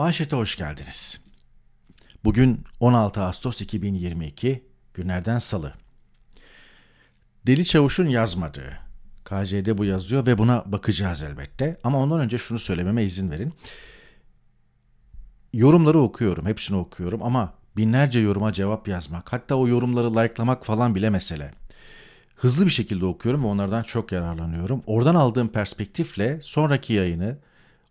Manşete hoş geldiniz. Bugün 16 Ağustos 2022, günlerden salı. Deli Çavuş'un yazmadığı, KC'de bu yazıyor ve buna bakacağız elbette. Ama ondan önce şunu söylememe izin verin. Yorumları okuyorum, hepsini okuyorum ama binlerce yoruma cevap yazmak, hatta o yorumları likelamak falan bile mesele. Hızlı bir şekilde okuyorum ve onlardan çok yararlanıyorum. Oradan aldığım perspektifle sonraki yayını,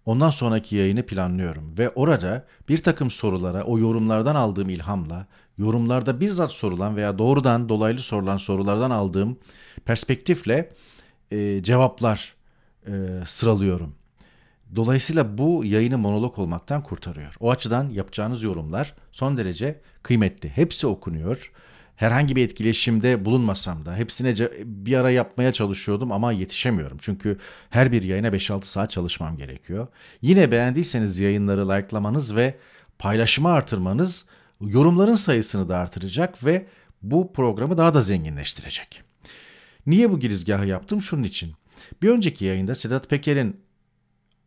Ondan sonraki yayını planlıyorum ve orada bir takım sorulara o yorumlardan aldığım ilhamla, yorumlarda bizzat sorulan veya doğrudan dolaylı sorulan sorulardan aldığım perspektifle e, cevaplar e, sıralıyorum. Dolayısıyla bu yayını monolog olmaktan kurtarıyor. O açıdan yapacağınız yorumlar son derece kıymetli. Hepsi okunuyor herhangi bir etkileşimde bulunmasam da hepsine bir ara yapmaya çalışıyordum ama yetişemiyorum. Çünkü her bir yayına 5-6 saat çalışmam gerekiyor. Yine beğendiyseniz yayınları likelamanız ve paylaşımı artırmanız yorumların sayısını da artıracak ve bu programı daha da zenginleştirecek. Niye bu girizgahı yaptım? Şunun için. Bir önceki yayında Sedat Peker'in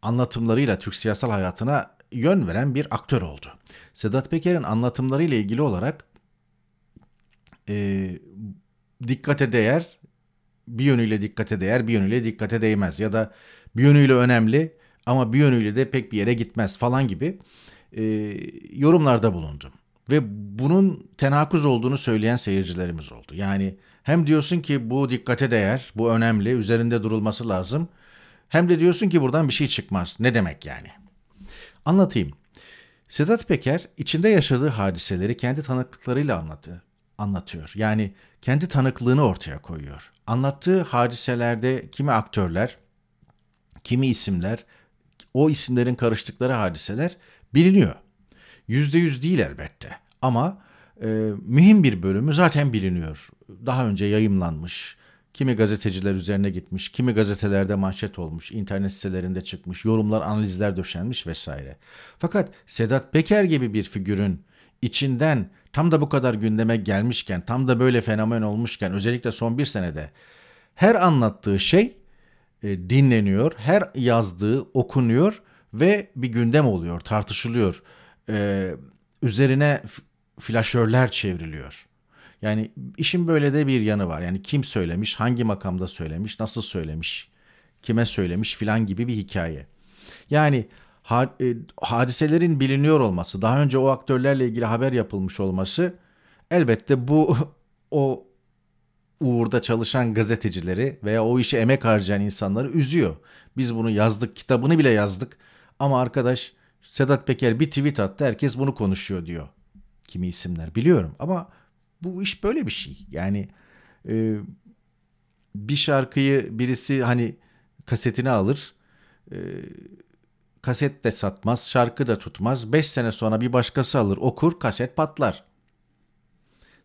anlatımlarıyla Türk siyasal hayatına yön veren bir aktör oldu. Sedat Peker'in anlatımlarıyla ilgili olarak e, dikkate değer bir yönüyle dikkate değer bir yönüyle dikkate değmez ya da bir yönüyle önemli ama bir yönüyle de pek bir yere gitmez falan gibi e, yorumlarda bulundum. Ve bunun tenakuz olduğunu söyleyen seyircilerimiz oldu. Yani hem diyorsun ki bu dikkate değer, bu önemli, üzerinde durulması lazım. Hem de diyorsun ki buradan bir şey çıkmaz. Ne demek yani? Anlatayım. Sedat Peker içinde yaşadığı hadiseleri kendi tanıklıklarıyla anlattı anlatıyor. Yani kendi tanıklığını ortaya koyuyor. Anlattığı hadiselerde kimi aktörler, kimi isimler, o isimlerin karıştıkları hadiseler biliniyor. Yüzde yüz değil elbette ama e, mühim bir bölümü zaten biliniyor. Daha önce yayımlanmış, kimi gazeteciler üzerine gitmiş, kimi gazetelerde manşet olmuş, internet sitelerinde çıkmış, yorumlar, analizler döşenmiş vesaire. Fakat Sedat Peker gibi bir figürün içinden tam da bu kadar gündeme gelmişken, tam da böyle fenomen olmuşken özellikle son bir senede her anlattığı şey e, dinleniyor, her yazdığı okunuyor ve bir gündem oluyor, tartışılıyor. E, üzerine flaşörler çevriliyor. Yani işin böyle de bir yanı var. Yani kim söylemiş, hangi makamda söylemiş, nasıl söylemiş, kime söylemiş filan gibi bir hikaye. Yani e, hadiselerin biliniyor olması, daha önce o aktörlerle ilgili haber yapılmış olması elbette bu o uğurda çalışan gazetecileri veya o işe emek harcayan insanları üzüyor. Biz bunu yazdık, kitabını bile yazdık ama arkadaş Sedat Peker bir tweet attı, herkes bunu konuşuyor diyor. Kimi isimler biliyorum ama bu iş böyle bir şey. Yani e, bir şarkıyı birisi hani kasetini alır, e, Kaset de satmaz, şarkı da tutmaz. Beş sene sonra bir başkası alır, okur, kaset patlar.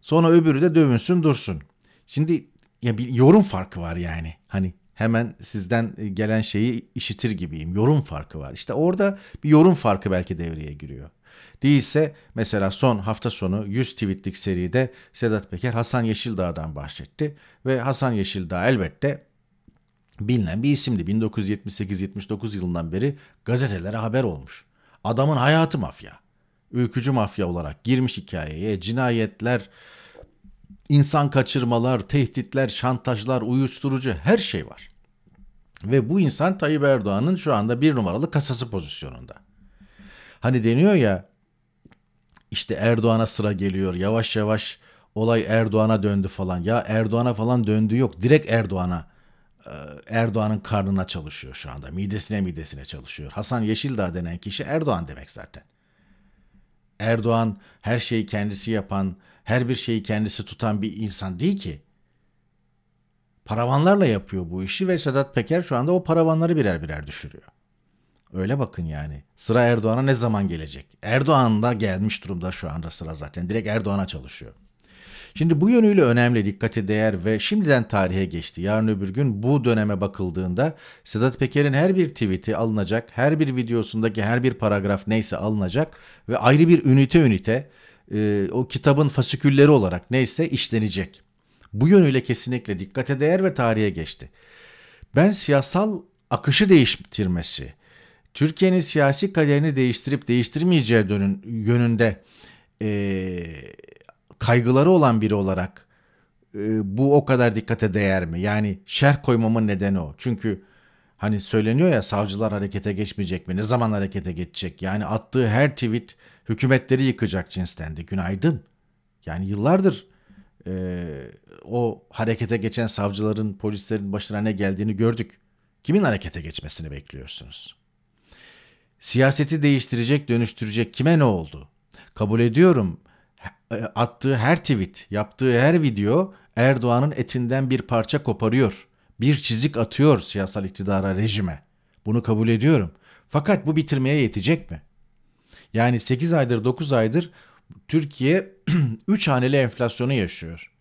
Sonra öbürü de dövünsün dursun. Şimdi ya bir yorum farkı var yani. Hani hemen sizden gelen şeyi işitir gibiyim. Yorum farkı var. İşte orada bir yorum farkı belki devreye giriyor. Değilse mesela son hafta sonu 100 tweetlik seride Sedat Peker Hasan Yeşildağ'dan bahsetti ve Hasan Yeşildağ elbette bilinen bir isimdi. 1978-79 yılından beri gazetelere haber olmuş. Adamın hayatı mafya. Ülkücü mafya olarak girmiş hikayeye. Cinayetler, insan kaçırmalar, tehditler, şantajlar, uyuşturucu her şey var. Ve bu insan Tayyip Erdoğan'ın şu anda bir numaralı kasası pozisyonunda. Hani deniyor ya işte Erdoğan'a sıra geliyor yavaş yavaş olay Erdoğan'a döndü falan. Ya Erdoğan'a falan döndü yok direkt Erdoğan'a e, Erdoğan'ın karnına çalışıyor şu anda. Midesine midesine çalışıyor. Hasan Yeşildağ denen kişi Erdoğan demek zaten. Erdoğan her şeyi kendisi yapan, her bir şeyi kendisi tutan bir insan değil ki. Paravanlarla yapıyor bu işi ve Sedat Peker şu anda o paravanları birer birer düşürüyor. Öyle bakın yani. Sıra Erdoğan'a ne zaman gelecek? Erdoğan da gelmiş durumda şu anda sıra zaten. Direkt Erdoğan'a çalışıyor. Şimdi bu yönüyle önemli, dikkate değer ve şimdiden tarihe geçti. Yarın öbür gün bu döneme bakıldığında Sedat Peker'in her bir tweet'i alınacak, her bir videosundaki her bir paragraf neyse alınacak ve ayrı bir ünite ünite e, o kitabın fasikülleri olarak neyse işlenecek. Bu yönüyle kesinlikle dikkate değer ve tarihe geçti. Ben siyasal akışı değiştirmesi, Türkiye'nin siyasi kaderini değiştirip değiştirmeyeceği dönün, yönünde e, kaygıları olan biri olarak e, bu o kadar dikkate değer mi? Yani şerh koymamın nedeni o. Çünkü hani söyleniyor ya savcılar harekete geçmeyecek mi? Ne zaman harekete geçecek? Yani attığı her tweet hükümetleri yıkacak cinstendi. Günaydın. Yani yıllardır e, o harekete geçen savcıların, polislerin başına ne geldiğini gördük. Kimin harekete geçmesini bekliyorsunuz? Siyaseti değiştirecek, dönüştürecek kime ne oldu? Kabul ediyorum e, attığı her tweet, yaptığı her video Erdoğan'ın etinden bir parça koparıyor. Bir çizik atıyor siyasal iktidara, rejime. Bunu kabul ediyorum. Fakat bu bitirmeye yetecek mi? Yani 8 aydır 9 aydır Türkiye 3 haneli enflasyonu yaşıyor.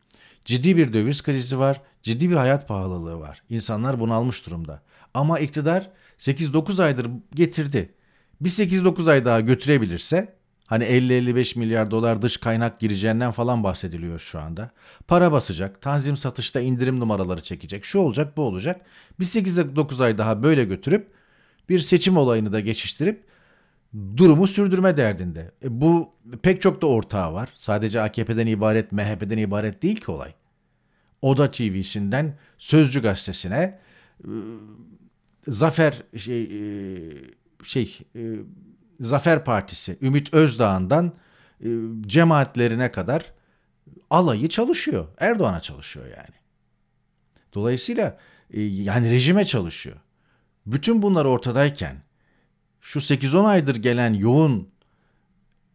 Ciddi bir döviz krizi var, ciddi bir hayat pahalılığı var. İnsanlar bunalmış durumda. Ama iktidar 8-9 aydır getirdi. Bir 8-9 ay daha götürebilirse Hani 50-55 milyar dolar dış kaynak gireceğinden falan bahsediliyor şu anda. Para basacak, tanzim satışta indirim numaraları çekecek, şu olacak bu olacak. Bir 8-9 ay daha böyle götürüp bir seçim olayını da geçiştirip durumu sürdürme derdinde. E bu pek çok da ortağı var. Sadece AKP'den ibaret, MHP'den ibaret değil ki olay. Oda TV'sinden Sözcü Gazetesi'ne e, Zafer şey, e, şey e, Zafer Partisi Ümit Özdağ'ından e, cemaatlerine kadar alayı çalışıyor. Erdoğan'a çalışıyor yani. Dolayısıyla e, yani rejime çalışıyor. Bütün bunlar ortadayken şu 8-10 aydır gelen yoğun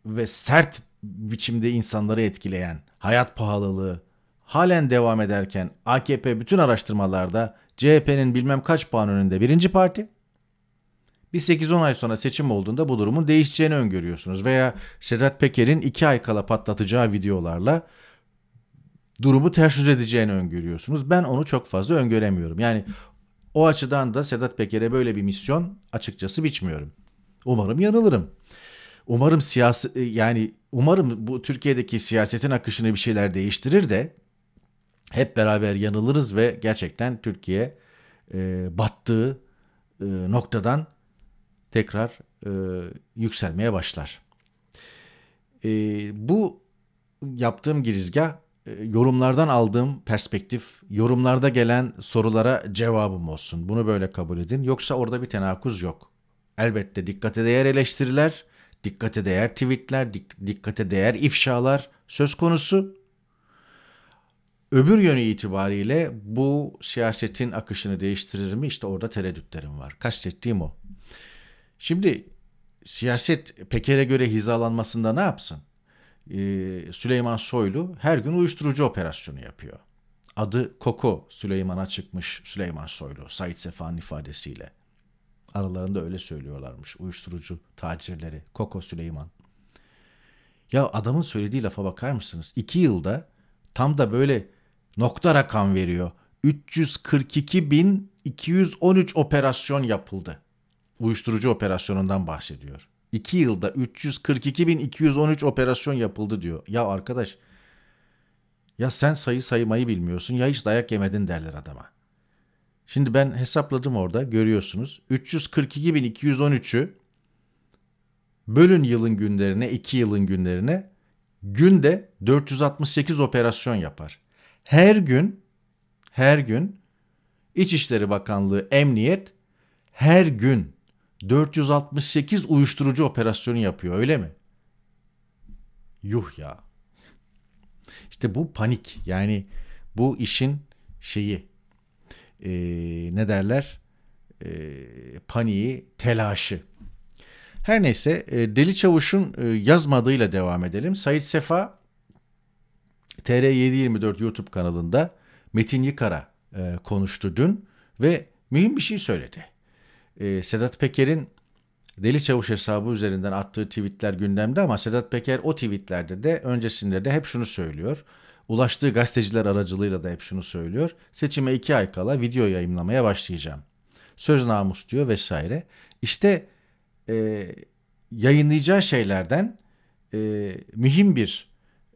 ve sert biçimde insanları etkileyen hayat pahalılığı halen devam ederken AKP bütün araştırmalarda CHP'nin bilmem kaç puan önünde birinci parti, bir 8-10 ay sonra seçim olduğunda bu durumun değişeceğini öngörüyorsunuz. Veya Sedat Peker'in 2 ay kala patlatacağı videolarla durumu ters yüz edeceğini öngörüyorsunuz. Ben onu çok fazla öngöremiyorum. Yani o açıdan da Sedat Peker'e böyle bir misyon açıkçası biçmiyorum. Umarım yanılırım. Umarım siyasi e, yani umarım bu Türkiye'deki siyasetin akışını bir şeyler değiştirir de hep beraber yanılırız ve gerçekten Türkiye e, battığı e, noktadan tekrar e, yükselmeye başlar. E, bu yaptığım girizgah e, yorumlardan aldığım perspektif, yorumlarda gelen sorulara cevabım olsun. Bunu böyle kabul edin. Yoksa orada bir tenakuz yok. Elbette dikkate değer eleştiriler, dikkate değer tweetler, dikkate değer ifşalar söz konusu. Öbür yönü itibariyle bu siyasetin akışını değiştirir mi? İşte orada tereddütlerim var. Kastettiğim o. Şimdi siyaset Peker'e göre hizalanmasında ne yapsın? Ee, Süleyman Soylu her gün uyuşturucu operasyonu yapıyor. Adı Koko Süleyman'a çıkmış Süleyman Soylu, Said Sefa'nın ifadesiyle. Aralarında öyle söylüyorlarmış uyuşturucu tacirleri, Koko Süleyman. Ya adamın söylediği lafa bakar mısınız? İki yılda tam da böyle nokta rakam veriyor. 342.213 operasyon yapıldı uyuşturucu operasyonundan bahsediyor. 2 yılda 342.213 operasyon yapıldı diyor. Ya arkadaş ya sen sayı saymayı bilmiyorsun ya hiç dayak yemedin derler adama. Şimdi ben hesapladım orada görüyorsunuz. 342.213'ü bölün yılın günlerine 2 yılın günlerine günde 468 operasyon yapar. Her gün her gün İçişleri Bakanlığı Emniyet her gün 468 uyuşturucu operasyonu yapıyor öyle mi? Yuh ya. İşte bu panik. Yani bu işin şeyi e, ne derler e, paniği, telaşı. Her neyse e, Deli Çavuş'un e, yazmadığıyla devam edelim. Sayit Sefa TR724 YouTube kanalında Metin Yıkara e, konuştu dün ve mühim bir şey söyledi e, Sedat Peker'in Deli Çavuş hesabı üzerinden attığı tweetler gündemde ama Sedat Peker o tweetlerde de öncesinde de hep şunu söylüyor. Ulaştığı gazeteciler aracılığıyla da hep şunu söylüyor. Seçime iki ay kala video yayınlamaya başlayacağım. Söz namus diyor vesaire. İşte e, yayınlayacağı şeylerden e, mühim bir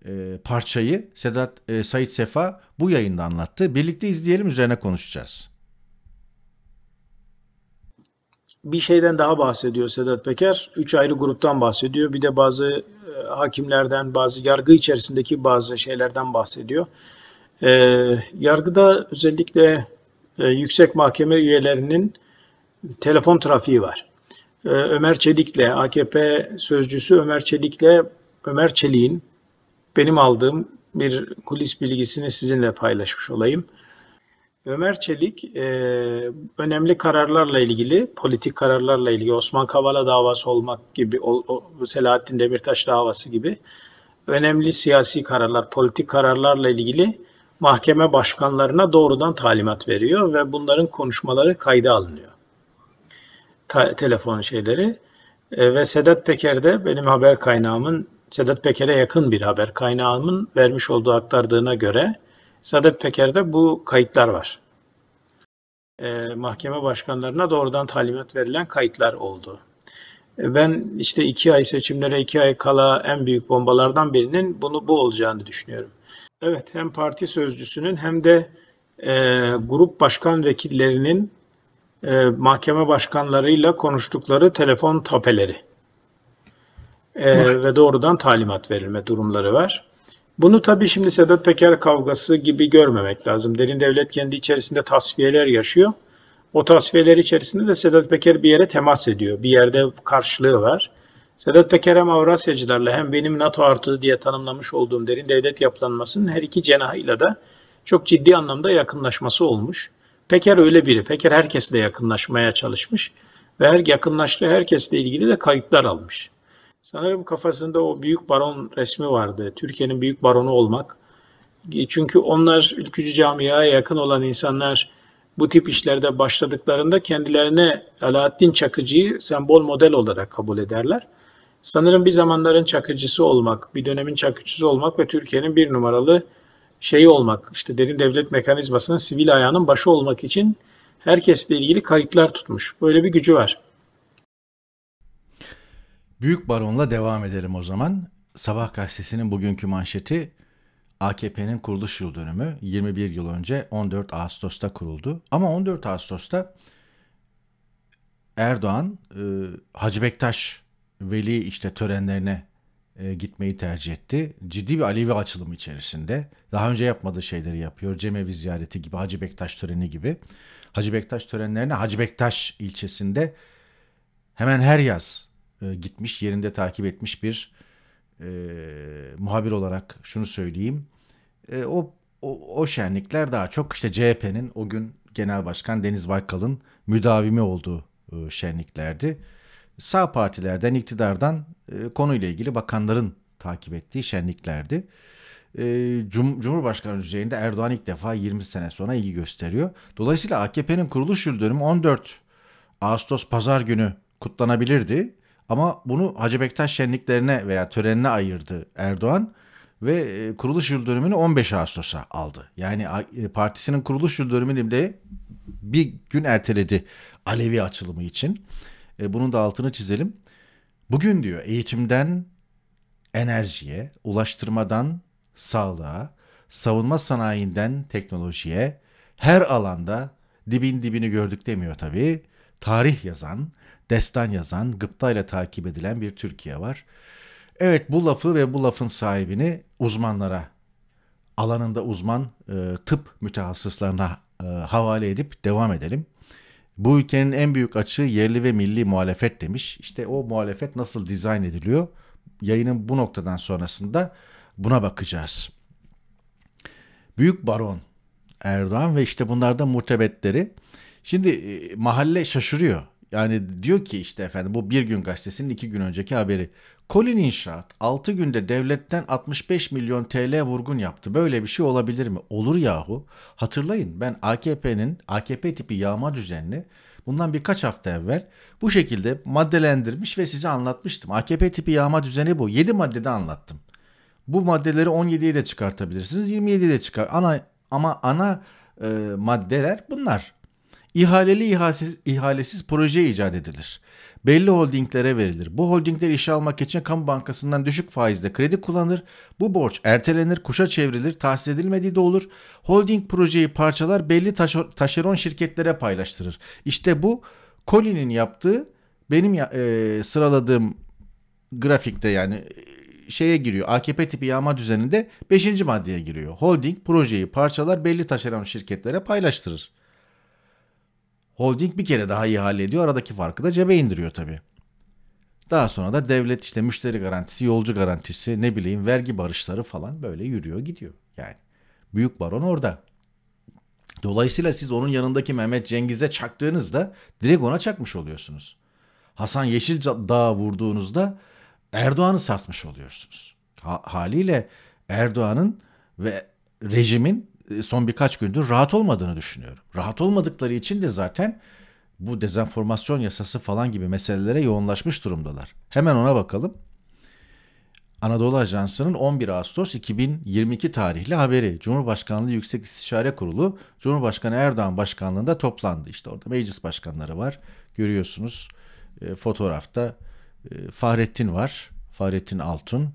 e, parçayı Sedat e, Said Sefa bu yayında anlattı. Birlikte izleyelim üzerine konuşacağız. bir şeyden daha bahsediyor Sedat Peker. Üç ayrı gruptan bahsediyor. Bir de bazı e, hakimlerden, bazı yargı içerisindeki bazı şeylerden bahsediyor. E, yargıda özellikle e, yüksek mahkeme üyelerinin telefon trafiği var. E, Ömer Çelik'le, AKP sözcüsü Ömer Çelik'le, Ömer Çelik'in benim aldığım bir kulis bilgisini sizinle paylaşmış olayım. Ömer Çelik e, önemli kararlarla ilgili, politik kararlarla ilgili, Osman Kavala davası olmak gibi, o, o, Selahattin Demirtaş davası gibi önemli siyasi kararlar, politik kararlarla ilgili mahkeme başkanlarına doğrudan talimat veriyor ve bunların konuşmaları kayda alınıyor. Ta, telefon şeyleri e, ve Sedat Peker de benim haber kaynağımın, Sedat Peker'e yakın bir haber kaynağımın vermiş olduğu aktardığına göre Sadet Peker'de bu kayıtlar var. E, mahkeme başkanlarına doğrudan talimat verilen kayıtlar oldu. E, ben işte iki ay seçimlere iki ay kala en büyük bombalardan birinin bunu bu olacağını düşünüyorum. Evet hem parti sözcüsünün hem de e, grup başkan vekillerinin e, mahkeme başkanlarıyla konuştukları telefon tapeleri e, ve doğrudan talimat verilme durumları var. Bunu tabii şimdi Sedat Peker kavgası gibi görmemek lazım. Derin devlet kendi içerisinde tasfiyeler yaşıyor. O tasfiyeler içerisinde de Sedat Peker bir yere temas ediyor. Bir yerde karşılığı var. Sedat Peker hem Avrasyacılarla hem benim NATO artı diye tanımlamış olduğum derin devlet yapılanmasının her iki cenahıyla da çok ciddi anlamda yakınlaşması olmuş. Peker öyle biri. Peker herkesle yakınlaşmaya çalışmış ve her yakınlaştığı herkesle ilgili de kayıtlar almış. Sanırım kafasında o büyük baron resmi vardı. Türkiye'nin büyük baronu olmak. E, çünkü onlar ülkücü camiaya yakın olan insanlar bu tip işlerde başladıklarında kendilerine Alaaddin Çakıcı'yı sembol model olarak kabul ederler. Sanırım bir zamanların çakıcısı olmak, bir dönemin çakıcısı olmak ve Türkiye'nin bir numaralı şeyi olmak, işte derin devlet mekanizmasının sivil ayağının başı olmak için herkesle ilgili kayıtlar tutmuş. Böyle bir gücü var. Büyük Baron'la devam edelim o zaman. Sabah gazetesinin bugünkü manşeti AKP'nin kuruluş yıl dönümü 21 yıl önce 14 Ağustos'ta kuruldu. Ama 14 Ağustos'ta Erdoğan e, Hacı Bektaş Veli işte törenlerine e, gitmeyi tercih etti. Ciddi bir Alevi açılımı içerisinde. Daha önce yapmadığı şeyleri yapıyor. Cemevi ziyareti gibi, Hacı Bektaş töreni gibi. Hacı Bektaş törenlerine Hacı Bektaş ilçesinde hemen her yaz e, gitmiş yerinde takip etmiş bir e, muhabir olarak şunu söyleyeyim. E, o, o, o şenlikler daha çok işte CHP'nin o gün Genel Başkan Deniz Baykal'ın müdavimi olduğu e, şenliklerdi. Sağ partilerden, iktidardan e, konuyla ilgili bakanların takip ettiği şenliklerdi. E, cum Cumhurbaşkanı düzeyinde Erdoğan ilk defa 20 sene sonra ilgi gösteriyor. Dolayısıyla AKP'nin kuruluş yıl dönümü 14 Ağustos pazar günü kutlanabilirdi. Ama bunu Hacı Bektaş şenliklerine veya törenine ayırdı Erdoğan ve e, kuruluş yıl dönümünü 15 Ağustos'a aldı. Yani e, partisinin kuruluş yıl dönümünü bile bir gün erteledi Alevi açılımı için. E, bunun da altını çizelim. Bugün diyor eğitimden enerjiye, ulaştırmadan sağlığa, savunma sanayinden teknolojiye her alanda dibin dibini gördük demiyor tabii. Tarih yazan, destan yazan, gıpta ile takip edilen bir Türkiye var. Evet bu lafı ve bu lafın sahibini uzmanlara, alanında uzman e, tıp mütehassıslarına e, havale edip devam edelim. Bu ülkenin en büyük açığı yerli ve milli muhalefet demiş. İşte o muhalefet nasıl dizayn ediliyor? Yayının bu noktadan sonrasında buna bakacağız. Büyük Baron Erdoğan ve işte bunlardan muhtebetleri. Şimdi e, mahalle şaşırıyor. Yani diyor ki işte efendim bu Bir Gün Gazetesi'nin iki gün önceki haberi. Kolin İnşaat 6 günde devletten 65 milyon TL vurgun yaptı. Böyle bir şey olabilir mi? Olur yahu. Hatırlayın ben AKP'nin AKP tipi yağma düzenini bundan birkaç hafta evvel bu şekilde maddelendirmiş ve size anlatmıştım. AKP tipi yağma düzeni bu. 7 maddede anlattım. Bu maddeleri 17'ye de çıkartabilirsiniz. 27'ye de çıkar. Ana ama ana e, maddeler bunlar. İhaleli ihalesiz, ihalesiz proje icat edilir. Belli holdinglere verilir. Bu holdingler işe almak için kamu bankasından düşük faizle kredi kullanır. Bu borç ertelenir, kuşa çevrilir, tahsis edilmediği de olur. Holding projeyi parçalar belli taşeron şirketlere paylaştırır. İşte bu Colin'in yaptığı benim e, sıraladığım grafikte yani e, şeye giriyor. AKP tipi yağma düzeninde 5. maddeye giriyor. Holding projeyi parçalar belli taşeron şirketlere paylaştırır. Holding bir kere daha ihale ediyor. Aradaki farkı da cebe indiriyor tabii. Daha sonra da devlet işte müşteri garantisi, yolcu garantisi, ne bileyim vergi barışları falan böyle yürüyor gidiyor. Yani büyük baron orada. Dolayısıyla siz onun yanındaki Mehmet Cengiz'e çaktığınızda direkt ona çakmış oluyorsunuz. Hasan Yeşil Dağı vurduğunuzda Erdoğan'ı sarsmış oluyorsunuz. Ha, haliyle Erdoğan'ın ve rejimin e, son birkaç gündür rahat olmadığını düşünüyorum. Rahat olmadıkları için de zaten bu dezenformasyon yasası falan gibi meselelere yoğunlaşmış durumdalar. Hemen ona bakalım. Anadolu Ajansı'nın 11 Ağustos 2022 tarihli haberi Cumhurbaşkanlığı Yüksek İstişare Kurulu Cumhurbaşkanı Erdoğan başkanlığında toplandı. İşte orada meclis başkanları var. Görüyorsunuz e, fotoğrafta e, Fahrettin var. Fahrettin Altun.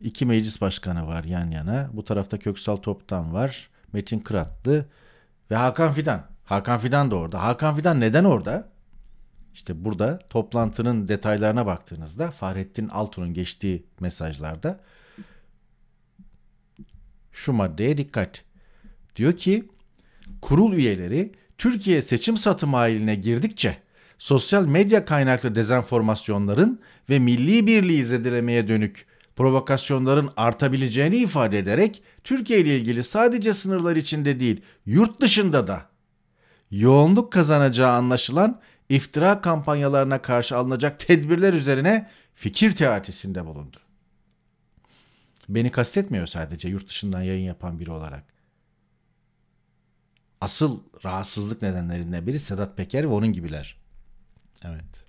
İki meclis başkanı var yan yana. Bu tarafta Köksal Toptan var. Metin Kıratlı ve Hakan Fidan. Hakan Fidan da orada. Hakan Fidan neden orada? İşte burada toplantının detaylarına baktığınızda Fahrettin Altun'un geçtiği mesajlarda şu maddeye dikkat. Diyor ki kurul üyeleri Türkiye seçim satım haline girdikçe sosyal medya kaynaklı dezenformasyonların ve milli birliği zedelemeye dönük provokasyonların artabileceğini ifade ederek Türkiye ile ilgili sadece sınırlar içinde değil, yurt dışında da yoğunluk kazanacağı anlaşılan iftira kampanyalarına karşı alınacak tedbirler üzerine fikir teatisinde bulundu. Beni kastetmiyor sadece yurt dışından yayın yapan biri olarak. Asıl rahatsızlık nedenlerinden biri Sedat Peker ve onun gibiler. Evet.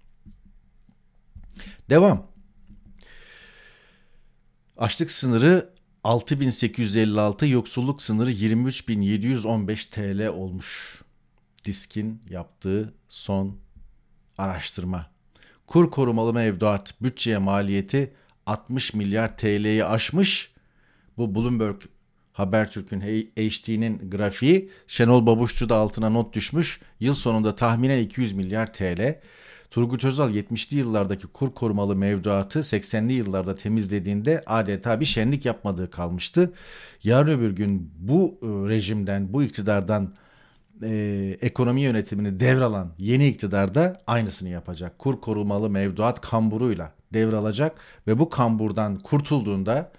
Devam. Açlık sınırı 6856, yoksulluk sınırı 23715 TL olmuş. Disk'in yaptığı son araştırma. Kur korumalı mevduat bütçeye maliyeti 60 milyar TL'yi aşmış. Bu Bloomberg Habertürk'ün HD'nin grafiği Şenol Babuşçu da altına not düşmüş. Yıl sonunda tahminen 200 milyar TL. Turgut Özal 70'li yıllardaki kur korumalı mevduatı 80'li yıllarda temizlediğinde adeta bir şenlik yapmadığı kalmıştı. Yarın öbür gün bu e, rejimden, bu iktidardan e, ekonomi yönetimini devralan yeni iktidarda aynısını yapacak. Kur korumalı mevduat kamburuyla devralacak ve bu kamburdan kurtulduğunda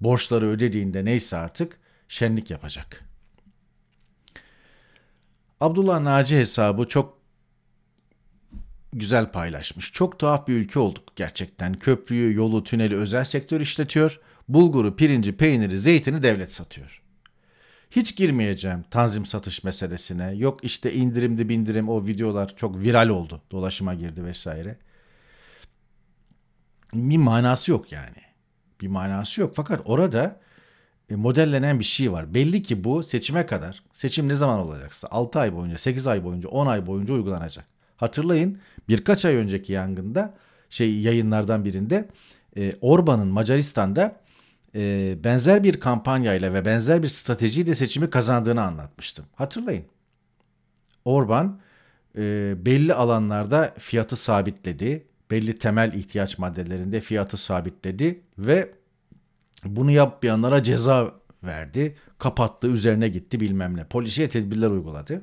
borçları ödediğinde neyse artık şenlik yapacak. Abdullah Naci hesabı çok güzel paylaşmış. Çok tuhaf bir ülke olduk gerçekten. Köprüyü, yolu, tüneli özel sektör işletiyor. Bulguru, pirinci, peyniri, zeytini devlet satıyor. Hiç girmeyeceğim tanzim satış meselesine. Yok işte indirimdi bindirim o videolar çok viral oldu. Dolaşıma girdi vesaire. Bir manası yok yani. Bir manası yok. Fakat orada e, modellenen bir şey var. Belli ki bu seçime kadar, seçim ne zaman olacaksa 6 ay boyunca, 8 ay boyunca, 10 ay boyunca uygulanacak. Hatırlayın birkaç ay önceki yangında şey yayınlardan birinde e, Orban'ın Macaristan'da e, benzer bir kampanyayla ve benzer bir stratejiyle seçimi kazandığını anlatmıştım. Hatırlayın. Orban e, belli alanlarda fiyatı sabitledi, belli temel ihtiyaç maddelerinde fiyatı sabitledi ve bunu yapmayanlara ceza verdi, kapattı, üzerine gitti bilmem ne. Polisiye tedbirler uyguladı.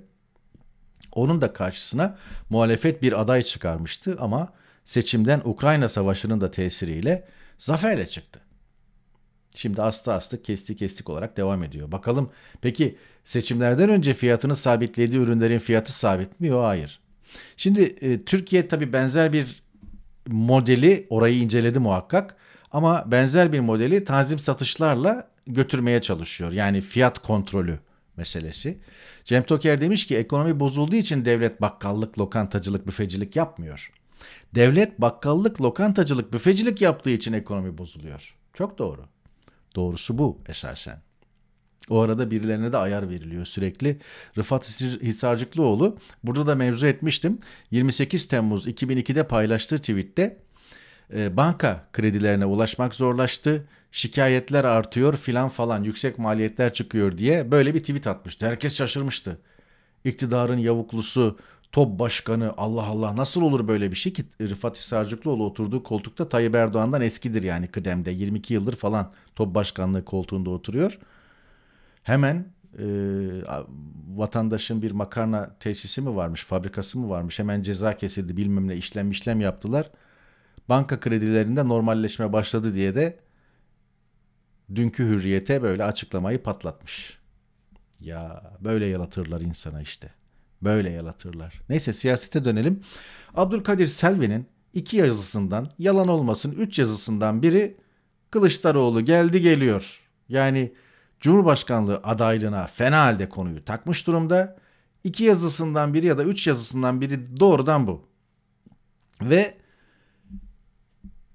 Onun da karşısına muhalefet bir aday çıkarmıştı ama seçimden Ukrayna Savaşı'nın da tesiriyle zaferle çıktı. Şimdi astı astı kesti kestik olarak devam ediyor. Bakalım peki seçimlerden önce fiyatını sabitlediği ürünlerin fiyatı sabit mi? Yok hayır. Şimdi e, Türkiye tabii benzer bir modeli orayı inceledi muhakkak ama benzer bir modeli tanzim satışlarla götürmeye çalışıyor. Yani fiyat kontrolü meselesi. Cem Toker demiş ki ekonomi bozulduğu için devlet bakkallık, lokantacılık, büfecilik yapmıyor. Devlet bakkallık, lokantacılık, büfecilik yaptığı için ekonomi bozuluyor. Çok doğru. Doğrusu bu esasen. O arada birilerine de ayar veriliyor sürekli. Rıfat Hisarcıklıoğlu burada da mevzu etmiştim. 28 Temmuz 2002'de paylaştığı tweette e, banka kredilerine ulaşmak zorlaştı. Şikayetler artıyor filan falan yüksek maliyetler çıkıyor diye böyle bir tweet atmıştı. Herkes şaşırmıştı. İktidarın yavuklusu, top başkanı Allah Allah nasıl olur böyle bir şey ki Rıfat Hisarcıklıoğlu oturduğu koltukta Tayyip Erdoğan'dan eskidir yani kıdemde 22 yıldır falan top başkanlığı koltuğunda oturuyor. Hemen e, vatandaşın bir makarna tesisi mi varmış fabrikası mı varmış hemen ceza kesildi bilmem ne işlem işlem yaptılar.'' banka kredilerinde normalleşme başladı diye de dünkü hürriyete böyle açıklamayı patlatmış. Ya böyle yalatırlar insana işte. Böyle yalatırlar. Neyse siyasete dönelim. Abdülkadir Selvi'nin iki yazısından, yalan olmasın üç yazısından biri Kılıçdaroğlu geldi geliyor. Yani Cumhurbaşkanlığı adaylığına fena halde konuyu takmış durumda. İki yazısından biri ya da üç yazısından biri doğrudan bu. Ve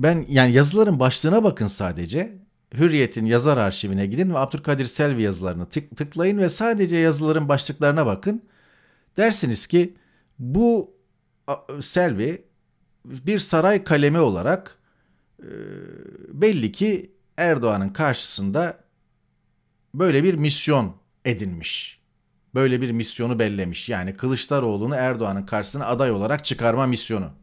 ben yani yazıların başlığına bakın sadece. Hürriyet'in yazar arşivine gidin ve Abdülkadir Selvi yazılarını tık, tıklayın ve sadece yazıların başlıklarına bakın. Dersiniz ki bu Selvi bir saray kalemi olarak e, belli ki Erdoğan'ın karşısında böyle bir misyon edinmiş. Böyle bir misyonu bellemiş. Yani Kılıçdaroğlu'nu Erdoğan'ın karşısına aday olarak çıkarma misyonu.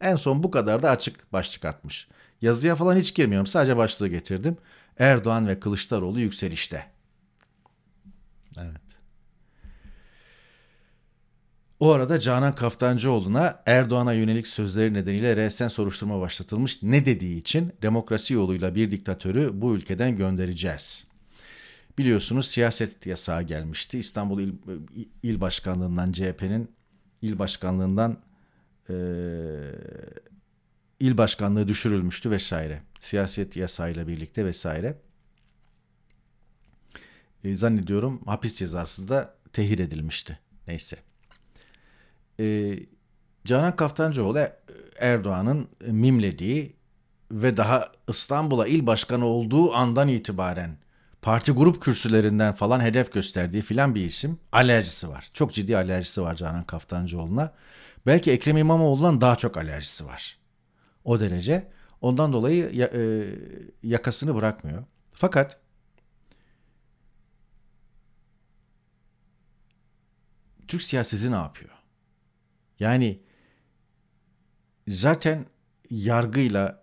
En son bu kadar da açık başlık atmış. Yazıya falan hiç girmiyorum. Sadece başlığı getirdim. Erdoğan ve Kılıçdaroğlu yükselişte. Evet. O arada Canan Kaftancıoğlu'na Erdoğan'a yönelik sözleri nedeniyle resen soruşturma başlatılmış. Ne dediği için demokrasi yoluyla bir diktatörü bu ülkeden göndereceğiz. Biliyorsunuz siyaset yasağı gelmişti. İstanbul İl, İl Başkanlığından CHP'nin İl başkanlığından e, il başkanlığı düşürülmüştü vesaire. Siyaset yasayla birlikte vesaire. E, zannediyorum hapis cezası da tehir edilmişti. Neyse. E, Canan Kaftancıoğlu e, Erdoğan'ın mimlediği ve daha İstanbul'a il başkanı olduğu andan itibaren parti grup kürsülerinden falan hedef gösterdiği filan bir isim. Alerjisi var. Çok ciddi alerjisi var Canan Kaftancıoğlu'na. Belki Ekrem İmamoğlu'ndan daha çok alerjisi var. O derece. Ondan dolayı e, yakasını bırakmıyor. Fakat Türk siyaseti ne yapıyor? Yani zaten yargıyla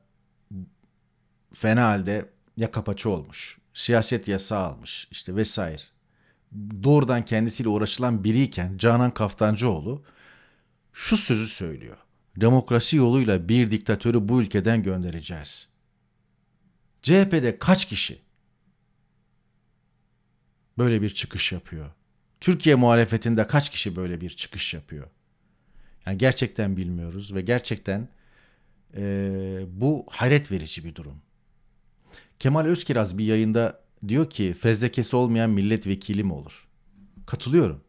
fena halde ya yakapaçı olmuş. Siyaset yasağı almış işte vesaire. Doğrudan kendisiyle uğraşılan biriyken Canan Kaftancıoğlu şu sözü söylüyor. Demokrasi yoluyla bir diktatörü bu ülkeden göndereceğiz. CHP'de kaç kişi böyle bir çıkış yapıyor? Türkiye muhalefetinde kaç kişi böyle bir çıkış yapıyor? Yani gerçekten bilmiyoruz ve gerçekten e, bu hayret verici bir durum. Kemal Özkiraz bir yayında diyor ki fezlekesi olmayan milletvekili mi olur? Katılıyorum.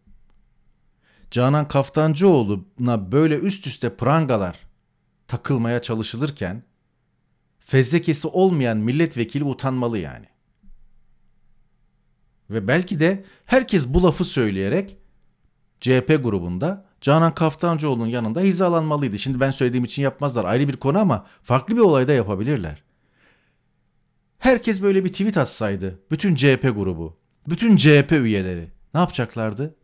Canan Kaftancıoğlu'na böyle üst üste prangalar takılmaya çalışılırken fezlekesi olmayan milletvekili utanmalı yani. Ve belki de herkes bu lafı söyleyerek CHP grubunda Canan Kaftancıoğlu'nun yanında hizalanmalıydı. Şimdi ben söylediğim için yapmazlar ayrı bir konu ama farklı bir olayda yapabilirler. Herkes böyle bir tweet atsaydı bütün CHP grubu, bütün CHP üyeleri ne yapacaklardı?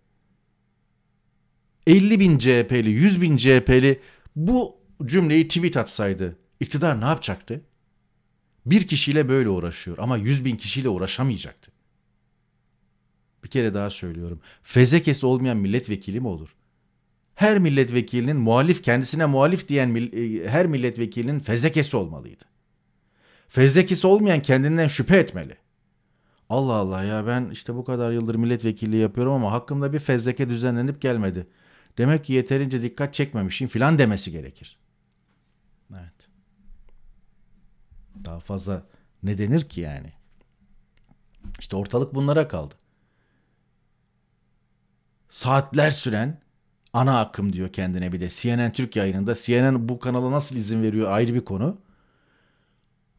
50 bin CHP'li, 100 bin CHP'li bu cümleyi tweet atsaydı iktidar ne yapacaktı? Bir kişiyle böyle uğraşıyor ama 100 bin kişiyle uğraşamayacaktı. Bir kere daha söylüyorum. Fezekesi olmayan milletvekili mi olur? Her milletvekilinin muhalif kendisine muhalif diyen e, her milletvekilinin fezekesi olmalıydı. Fezekesi olmayan kendinden şüphe etmeli. Allah Allah ya ben işte bu kadar yıldır milletvekilliği yapıyorum ama hakkımda bir fezleke düzenlenip gelmedi. Demek ki yeterince dikkat çekmemişim filan demesi gerekir. Evet. Daha fazla ne denir ki yani? İşte ortalık bunlara kaldı. Saatler süren ana akım diyor kendine bir de. CNN Türk yayınında. CNN bu kanala nasıl izin veriyor ayrı bir konu.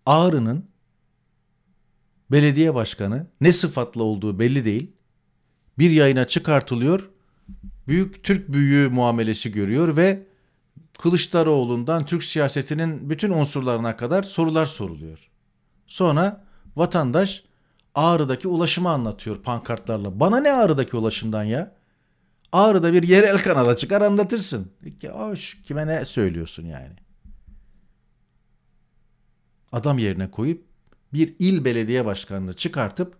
Ağrı'nın belediye başkanı ne sıfatla olduğu belli değil. Bir yayına çıkartılıyor büyük Türk büyüğü muamelesi görüyor ve Kılıçdaroğlu'ndan Türk siyasetinin bütün unsurlarına kadar sorular soruluyor. Sonra vatandaş Ağrı'daki ulaşımı anlatıyor pankartlarla. Bana ne Ağrı'daki ulaşımdan ya? Ağrı'da bir yerel kanala çıkar anlatırsın. Ki Hoş kime ne söylüyorsun yani? Adam yerine koyup bir il belediye başkanını çıkartıp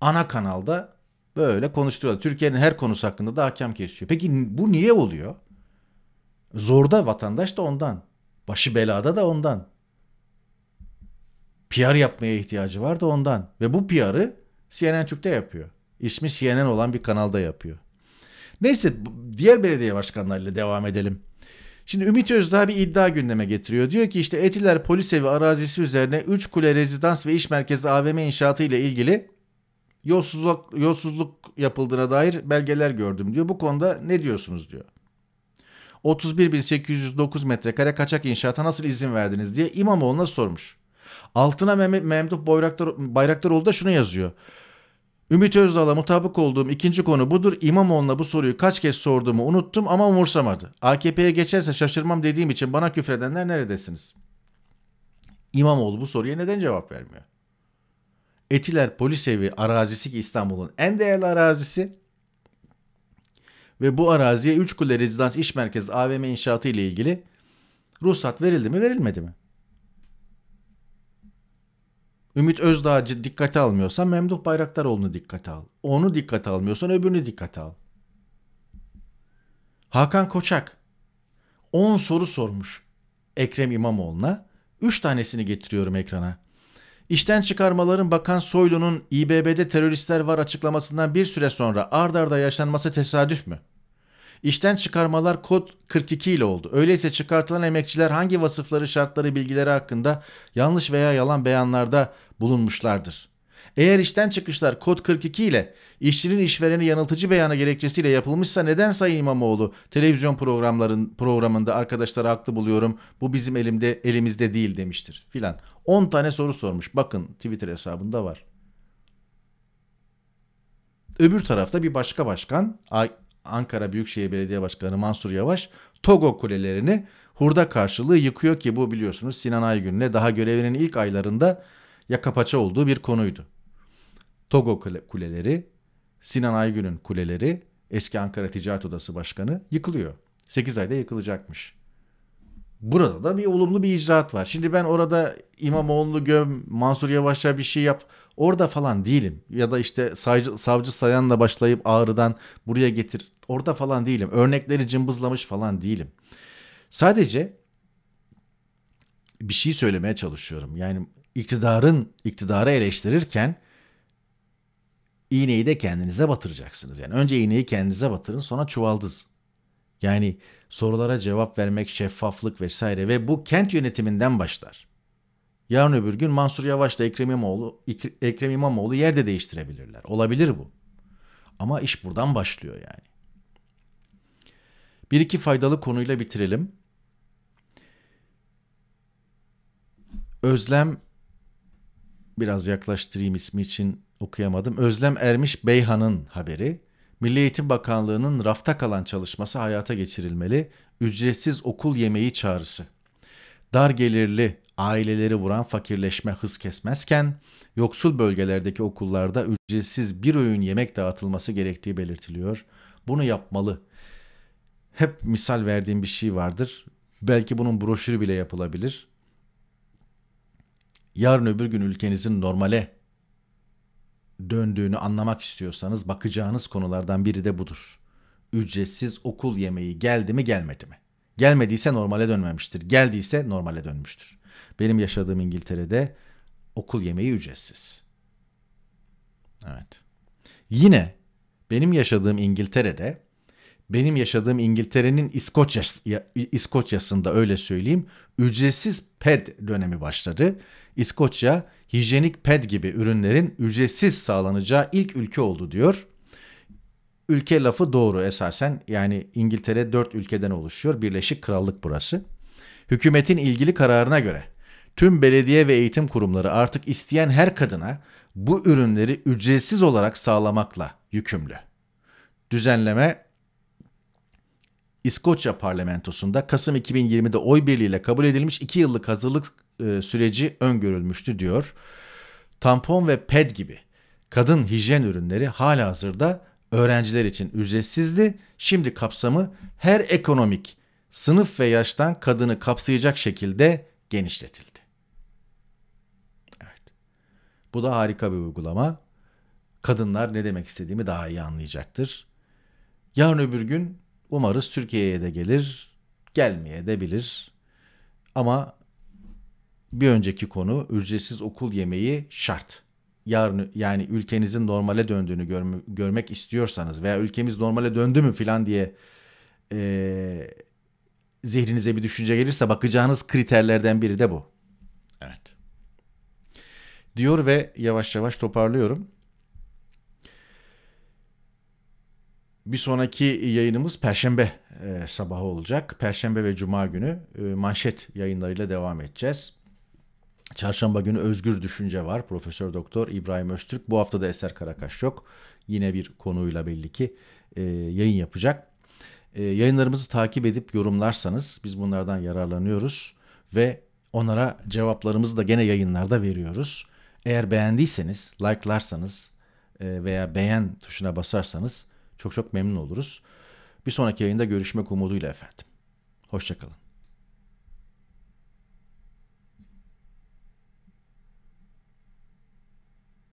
ana kanalda Böyle konuşturuyorlar. Türkiye'nin her konusu hakkında da hakem kesiyor. Peki bu niye oluyor? Zorda vatandaş da ondan. Başı belada da ondan. PR yapmaya ihtiyacı var da ondan. Ve bu PR'ı CNN Türk'te yapıyor. İsmi CNN olan bir kanalda yapıyor. Neyse diğer belediye başkanlarıyla devam edelim. Şimdi Ümit Özdağ bir iddia gündeme getiriyor. Diyor ki işte Etiler Polis Evi arazisi üzerine 3 kule rezidans ve iş merkezi AVM inşaatı ile ilgili yolsuzluk, yolsuzluk yapıldığına dair belgeler gördüm diyor. Bu konuda ne diyorsunuz diyor. 31.809 metrekare kaçak inşaata nasıl izin verdiniz diye İmamoğlu'na sormuş. Altına Meh Memduh Bayraktar, Bayraktaroğlu da şunu yazıyor. Ümit Özdağ'la mutabık olduğum ikinci konu budur. İmamoğlu'na bu soruyu kaç kez sorduğumu unuttum ama umursamadı. AKP'ye geçerse şaşırmam dediğim için bana küfredenler neredesiniz? İmamoğlu bu soruya neden cevap vermiyor? Etiler Polisevi arazisi ki İstanbul'un en değerli arazisi. Ve bu araziye 3 Kule Rezidans iş Merkezi AVM inşaatı ile ilgili ruhsat verildi mi verilmedi mi? Ümit Özdağ dikkate almıyorsan Memduh Bayraktaroğlu'nu dikkate al. Onu dikkate almıyorsan öbürünü dikkate al. Hakan Koçak 10 soru sormuş Ekrem İmamoğlu'na. 3 tanesini getiriyorum ekrana. İşten çıkarmaların Bakan Soylu'nun İBB'de teröristler var açıklamasından bir süre sonra ardarda arda yaşanması tesadüf mü? İşten çıkarmalar kod 42 ile oldu. Öyleyse çıkartılan emekçiler hangi vasıfları, şartları, bilgileri hakkında yanlış veya yalan beyanlarda bulunmuşlardır? Eğer işten çıkışlar kod 42 ile işçinin işvereni yanıltıcı beyanı gerekçesiyle yapılmışsa neden Sayın İmamoğlu televizyon programların programında arkadaşlara haklı buluyorum bu bizim elimde elimizde değil demiştir filan. 10 tane soru sormuş bakın Twitter hesabında var. Öbür tarafta bir başka başkan Ankara Büyükşehir Belediye Başkanı Mansur Yavaş Togo kulelerini hurda karşılığı yıkıyor ki bu biliyorsunuz Sinan Aygün'le daha görevinin ilk aylarında ya paça olduğu bir konuydu. Togo kuleleri, Sinan Aygün'ün kuleleri, eski Ankara Ticaret Odası Başkanı yıkılıyor. 8 ayda yıkılacakmış. Burada da bir olumlu bir icraat var. Şimdi ben orada İmamoğlu'nu göm, Mansur Yavaş'a bir şey yap. Orada falan değilim. Ya da işte savcı, savcı sayanla başlayıp ağrıdan buraya getir. Orada falan değilim. Örnekleri cımbızlamış falan değilim. Sadece bir şey söylemeye çalışıyorum. Yani iktidarın iktidarı eleştirirken İğneyi de kendinize batıracaksınız. Yani önce iğneyi kendinize batırın sonra çuvaldız. Yani sorulara cevap vermek, şeffaflık vesaire ve bu kent yönetiminden başlar. Yarın öbür gün Mansur Yavaş'la Ekrem İmamoğlu, Ekrem İmamoğlu yerde değiştirebilirler. Olabilir bu. Ama iş buradan başlıyor yani. Bir iki faydalı konuyla bitirelim. Özlem biraz yaklaştırayım ismi için okuyamadım. Özlem Ermiş Beyhan'ın haberi. Milli Eğitim Bakanlığı'nın rafta kalan çalışması hayata geçirilmeli. Ücretsiz okul yemeği çağrısı. Dar gelirli aileleri vuran fakirleşme hız kesmezken yoksul bölgelerdeki okullarda ücretsiz bir öğün yemek dağıtılması gerektiği belirtiliyor. Bunu yapmalı. Hep misal verdiğim bir şey vardır. Belki bunun broşürü bile yapılabilir. Yarın öbür gün ülkenizin normale döndüğünü anlamak istiyorsanız bakacağınız konulardan biri de budur. Ücretsiz okul yemeği geldi mi gelmedi mi? Gelmediyse normale dönmemiştir. Geldiyse normale dönmüştür. Benim yaşadığım İngiltere'de okul yemeği ücretsiz. Evet. Yine benim yaşadığım İngiltere'de benim yaşadığım İngiltere'nin İskoçya, İskoçya'sında öyle söyleyeyim ücretsiz ped dönemi başladı. İskoçya hijyenik ped gibi ürünlerin ücretsiz sağlanacağı ilk ülke oldu diyor. Ülke lafı doğru esasen yani İngiltere dört ülkeden oluşuyor. Birleşik Krallık burası. Hükümetin ilgili kararına göre tüm belediye ve eğitim kurumları artık isteyen her kadına bu ürünleri ücretsiz olarak sağlamakla yükümlü. Düzenleme İskoçya parlamentosunda Kasım 2020'de oy birliğiyle kabul edilmiş 2 yıllık hazırlık e, süreci öngörülmüştü diyor. Tampon ve ped gibi kadın hijyen ürünleri hala hazırda öğrenciler için ücretsizdi. Şimdi kapsamı her ekonomik sınıf ve yaştan kadını kapsayacak şekilde genişletildi. Evet. Bu da harika bir uygulama. Kadınlar ne demek istediğimi daha iyi anlayacaktır. Yarın öbür gün Umarız Türkiye'ye de gelir, gelmeye de bilir. Ama bir önceki konu ücretsiz okul yemeği şart. Yarın yani ülkenizin normale döndüğünü görme, görmek istiyorsanız veya ülkemiz normale döndü mü filan diye e, zihninize bir düşünce gelirse bakacağınız kriterlerden biri de bu. Evet. Diyor ve yavaş yavaş toparlıyorum. Bir sonraki yayınımız Perşembe e, sabahı olacak. Perşembe ve Cuma günü e, manşet yayınlarıyla devam edeceğiz. Çarşamba günü Özgür Düşünce var. Profesör Doktor İbrahim Öztürk. Bu hafta da Eser Karakaş yok. Yine bir konuyla belli ki e, yayın yapacak. E, yayınlarımızı takip edip yorumlarsanız biz bunlardan yararlanıyoruz ve onlara cevaplarımızı da gene yayınlarda veriyoruz. Eğer beğendiyseniz, like'larsanız e, veya beğen tuşuna basarsanız çok çok memnun oluruz. Bir sonraki yayında görüşmek umuduyla efendim. Hoşçakalın.